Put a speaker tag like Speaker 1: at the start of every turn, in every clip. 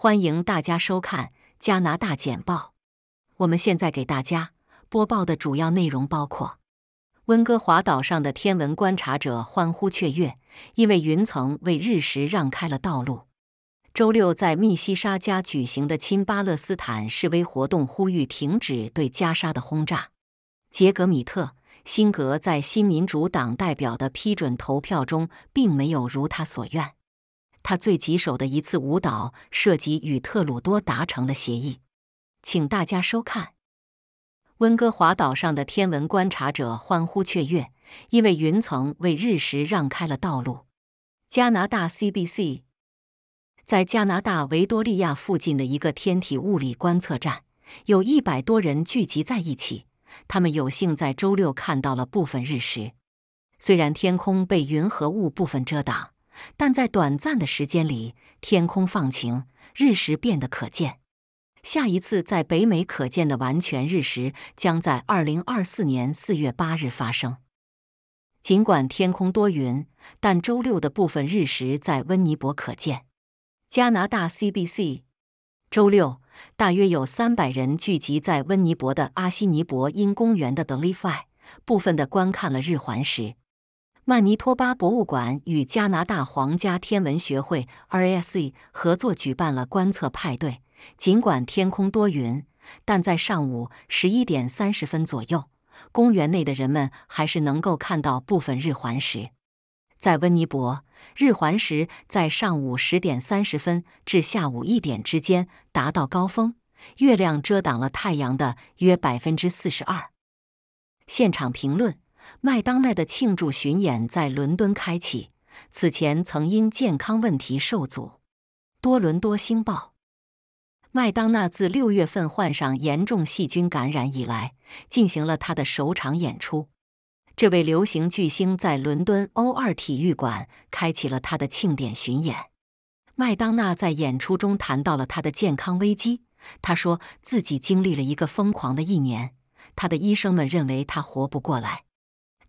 Speaker 1: 欢迎大家收看《加拿大简报》。我们现在给大家播报的主要内容包括：温哥华岛上的天文观察者欢呼雀跃，因为云层为日食让开了道路。周六在密西沙加举行的亲巴勒斯坦示威活动呼吁停止对加沙的轰炸。杰格米特·辛格在新民主党代表的批准投票中，并没有如他所愿。他最棘手的一次舞蹈涉及与特鲁多达成的协议，请大家收看。温哥华岛上的天文观察者欢呼雀跃，因为云层为日食让开了道路。加拿大 CBC 在加拿大维多利亚附近的一个天体物理观测站，有一百多人聚集在一起，他们有幸在周六看到了部分日食，虽然天空被云和雾部分遮挡。但在短暂的时间里，天空放晴，日食变得可见。下一次在北美可见的完全日食将在二零二四年四月八日发生。尽管天空多云，但周六的部分日食在温尼伯可见。加拿大 CBC，周六大约有三百人聚集在温尼伯的阿西尼伯因公园的 The Leafy 部分的观看了日环食。曼尼托巴博物馆与加拿大皇家天文学会 （RSC） 合作举办了观测派对。尽管天空多云，但在上午十一点三十分左右，公园内的人们还是能够看到部分日环食。在温尼伯，日环食在上午十点三十分至下午一点之间达到高峰，月亮遮挡了太阳的约百分之四十二。现场评论。麦当娜的庆祝巡演在伦敦开启，此前曾因健康问题受阻。多伦多星报：麦当娜自六月份患上严重细菌感染以来，进行了她的首场演出。这位流行巨星在伦敦 O2 体育馆开启了她的庆典巡演。麦当娜在演出中谈到了她的健康危机，她说自己经历了一个疯狂的一年，她的医生们认为她活不过来。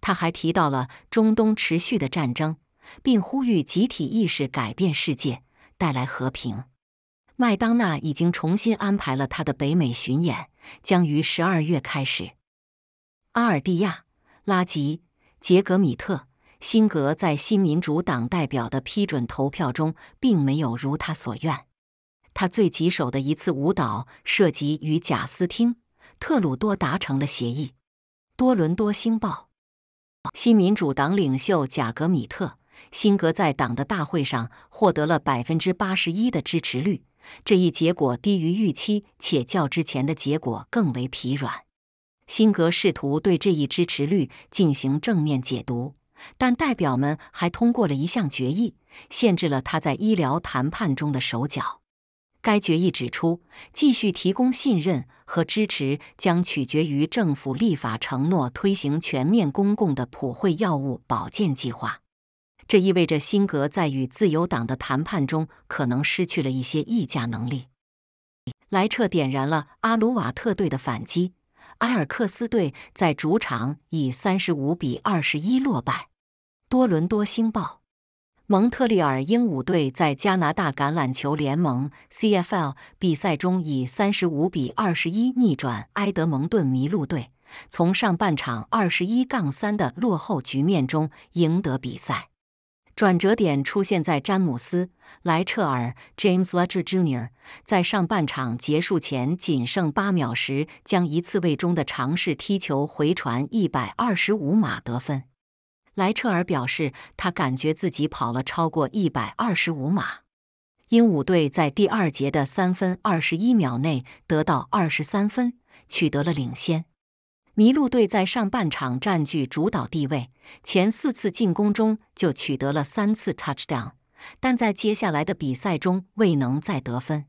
Speaker 1: 他还提到了中东持续的战争，并呼吁集体意识改变世界，带来和平。麦当娜已经重新安排了他的北美巡演，将于十二月开始。阿尔蒂亚、拉吉、杰格米特、辛格在新民主党代表的批准投票中，并没有如他所愿。他最棘手的一次舞蹈涉及与贾斯汀·特鲁多达成的协议。多伦多星报。新民主党领袖贾格米特辛格在党的大会上获得了百分之八十一的支持率，这一结果低于预期，且较之前的结果更为疲软。辛格试图对这一支持率进行正面解读，但代表们还通过了一项决议，限制了他在医疗谈判中的手脚。该决议指出，继续提供信任和支持将取决于政府立法承诺推行全面公共的普惠药物保健计划。这意味着辛格在与自由党的谈判中可能失去了一些议价能力。莱彻点燃了阿鲁瓦特队的反击，埃尔克斯队在主场以三十五比二十一落败。多伦多星报。蒙特利尔鹦鹉队在加拿大橄榄球联盟 （CFL） 比赛中以三十五比二十一逆转埃德蒙顿麋鹿队，从上半场二十一杠三的落后局面中赢得比赛。转折点出现在詹姆斯·莱彻尔 （James l o g e r Jr.） 在上半场结束前仅剩八秒时，将一次位中的尝试踢球回传一百二十五码得分。莱彻尔表示，他感觉自己跑了超过一百二十五码。鹦鹉队在第二节的三分二十一秒内得到二十三分，取得了领先。麋鹿队在上半场占据主导地位，前四次进攻中就取得了三次 touchdown，但在接下来的比赛中未能再得分。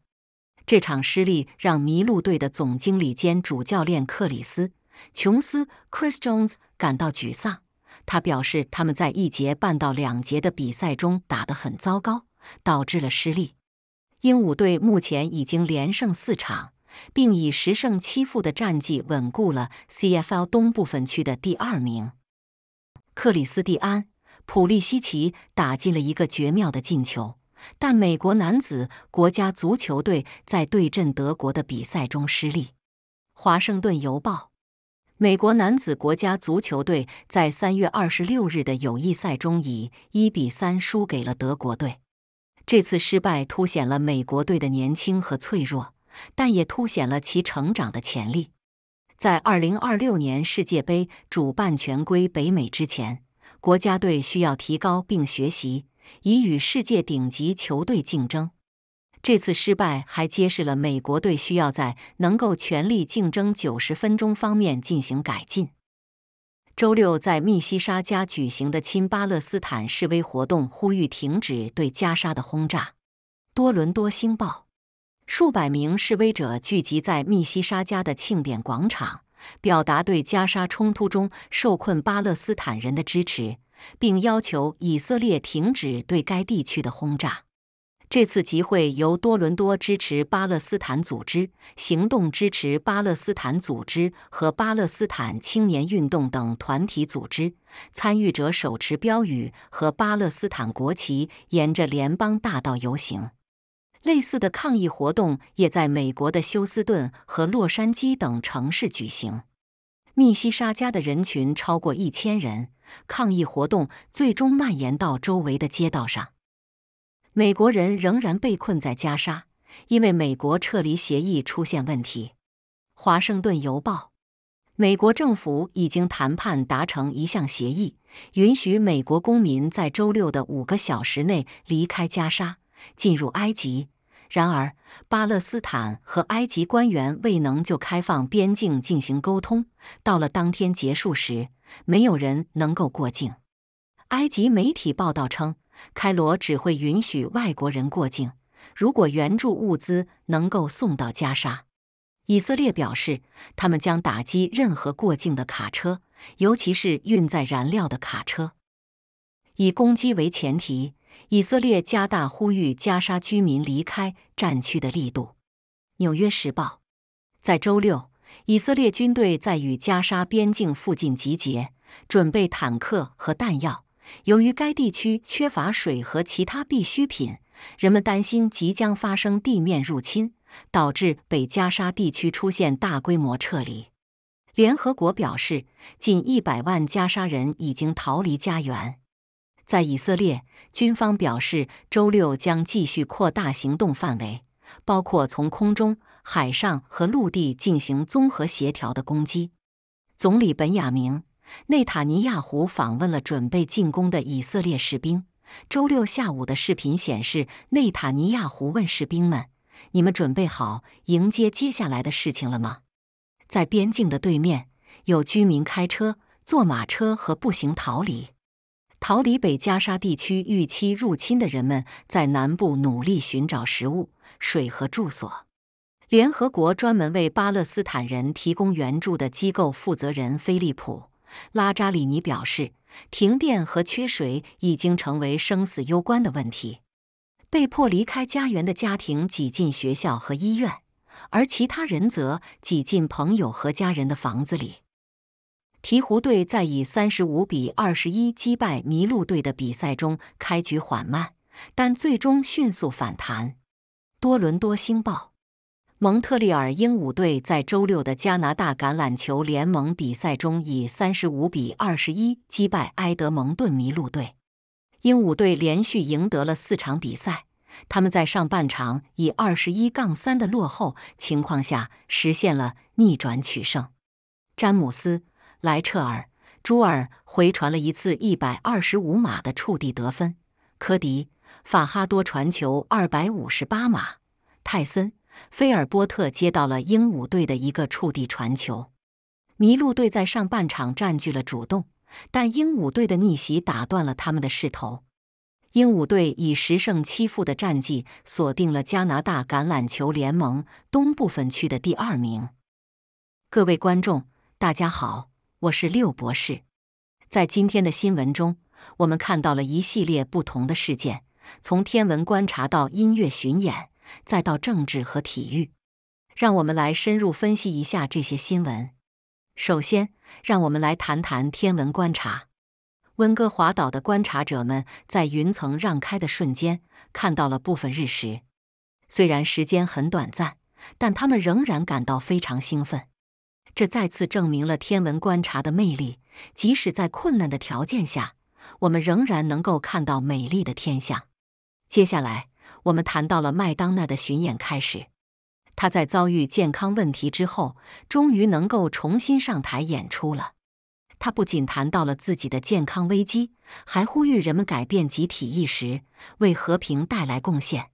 Speaker 1: 这场失利让麋鹿队的总经理兼主教练克里斯·琼斯 （Chris Jones） 感到沮丧。他表示，他们在一节半到两节的比赛中打得很糟糕，导致了失利。鹦鹉队目前已经连胜四场，并以十胜七负的战绩稳固了 CFL 东部分区的第二名。克里斯蒂安·普利西奇打进了一个绝妙的进球，但美国男子国家足球队在对阵德国的比赛中失利。华盛顿邮报。美国男子国家足球队在三月二十六日的友谊赛中以一比三输给了德国队。这次失败凸显了美国队的年轻和脆弱，但也凸显了其成长的潜力。在二零二六年世界杯主办权归北美之前，国家队需要提高并学习，以与世界顶级球队竞争。这次失败还揭示了美国队需要在能够全力竞争九十分钟方面进行改进。周六在密西沙加举行的亲巴勒斯坦示威活动呼吁停止对加沙的轰炸。多伦多星报：数百名示威者聚集在密西沙加的庆典广场，表达对加沙冲突中受困巴勒斯坦人的支持，并要求以色列停止对该地区的轰炸。这次集会由多伦多支持巴勒斯坦组织、行动支持巴勒斯坦组织和巴勒斯坦青年运动等团体组织。参与者手持标语和巴勒斯坦国旗，沿着联邦大道游行。类似的抗议活动也在美国的休斯顿和洛杉矶等城市举行。密西沙加的人群超过一千人，抗议活动最终蔓延到周围的街道上。美国人仍然被困在加沙，因为美国撤离协议出现问题。华盛顿邮报：美国政府已经谈判达成一项协议，允许美国公民在周六的五个小时内离开加沙，进入埃及。然而，巴勒斯坦和埃及官员未能就开放边境进行沟通。到了当天结束时，没有人能够过境。埃及媒体报道称，开罗只会允许外国人过境。如果援助物资能够送到加沙，以色列表示他们将打击任何过境的卡车，尤其是运载燃料的卡车。以攻击为前提，以色列加大呼吁加沙居民离开战区的力度。《纽约时报》在周六，以色列军队在与加沙边境附近集结，准备坦克和弹药。由于该地区缺乏水和其他必需品，人们担心即将发生地面入侵，导致北加沙地区出现大规模撤离。联合国表示，近一百万加沙人已经逃离家园。在以色列，军方表示，周六将继续扩大行动范围，包括从空中、海上和陆地进行综合协调的攻击。总理本雅明。内塔尼亚胡访问了准备进攻的以色列士兵。周六下午的视频显示，内塔尼亚胡问士兵们：“你们准备好迎接接下来的事情了吗？”在边境的对面，有居民开车、坐马车和步行逃离。逃离北加沙地区预期入侵的人们在南部努力寻找食物、水和住所。联合国专门为巴勒斯坦人提供援助的机构负责人菲利普。拉扎里尼表示，停电和缺水已经成为生死攸关的问题。被迫离开家园的家庭挤进学校和医院，而其他人则挤进朋友和家人的房子里。鹈鹕队在以三十五比二十一击败麋鹿队的比赛中开局缓慢，但最终迅速反弹。多伦多星报。蒙特利尔鹦鹉队在周六的加拿大橄榄球联盟比赛中以三十五比二十一击败埃德蒙顿麋鹿队。鹦鹉队连续赢得了四场比赛，他们在上半场以二十一杠三的落后情况下实现了逆转取胜。詹姆斯·莱彻尔、朱尔回传了一次一百二十五码的触地得分，科迪·法哈多传球二百五十八码，泰森。菲尔波特接到了鹦鹉队的一个触地传球。麋鹿队在上半场占据了主动，但鹦鹉队的逆袭打断了他们的势头。鹦鹉队以十胜七负的战绩锁定了加拿大橄榄球联盟东部分区的第二名。各位观众，大家好，我是六博士。在今天的新闻中，我们看到了一系列不同的事件，从天文观察到音乐巡演。再到政治和体育，让我们来深入分析一下这些新闻。首先，让我们来谈谈天文观察。温哥华岛的观察者们在云层让开的瞬间看到了部分日食，虽然时间很短暂，但他们仍然感到非常兴奋。这再次证明了天文观察的魅力，即使在困难的条件下，我们仍然能够看到美丽的天象。接下来，我们谈到了麦当娜的巡演开始，她在遭遇健康问题之后，终于能够重新上台演出了。她不仅谈到了自己的健康危机，还呼吁人们改变集体意识，为和平带来贡献。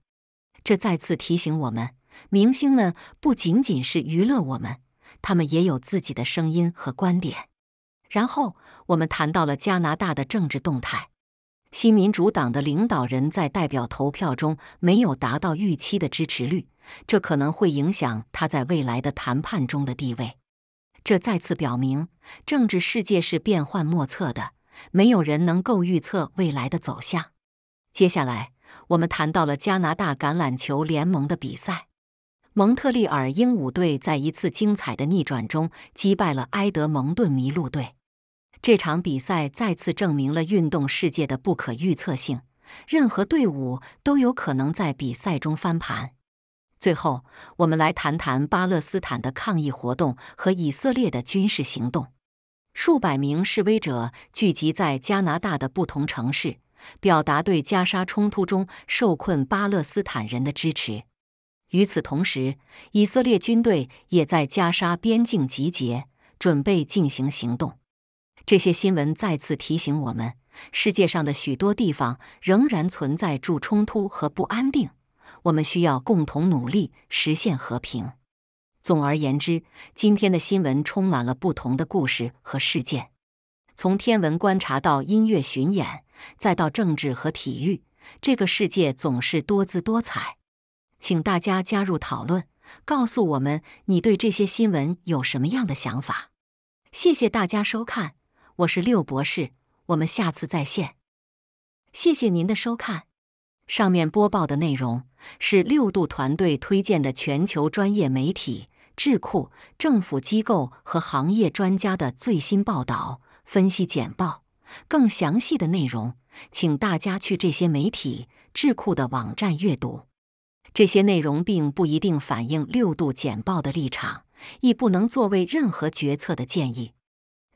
Speaker 1: 这再次提醒我们，明星们不仅仅是娱乐我们，他们也有自己的声音和观点。然后我们谈到了加拿大的政治动态。新民主党的领导人，在代表投票中没有达到预期的支持率，这可能会影响他在未来的谈判中的地位。这再次表明，政治世界是变幻莫测的，没有人能够预测未来的走向。接下来，我们谈到了加拿大橄榄球联盟的比赛，蒙特利尔鹦鹉队在一次精彩的逆转中击败了埃德蒙顿麋鹿队。这场比赛再次证明了运动世界的不可预测性，任何队伍都有可能在比赛中翻盘。最后，我们来谈谈巴勒斯坦的抗议活动和以色列的军事行动。数百名示威者聚集在加拿大的不同城市，表达对加沙冲突中受困巴勒斯坦人的支持。与此同时，以色列军队也在加沙边境集结，准备进行行动。这些新闻再次提醒我们，世界上的许多地方仍然存在住冲突和不安定，我们需要共同努力实现和平。总而言之，今天的新闻充满了不同的故事和事件，从天文观察到音乐巡演，再到政治和体育，这个世界总是多姿多彩。请大家加入讨论，告诉我们你对这些新闻有什么样的想法。谢谢大家收看。我是六博士，我们下次再见。谢谢您的收看。上面播报的内容是六度团队推荐的全球专业媒体、智库、政府机构和行业专家的最新报道、分析简报。更详细的内容，请大家去这些媒体、智库的网站阅读。这些内容并不一定反映六度简报的立场，亦不能作为任何决策的建议。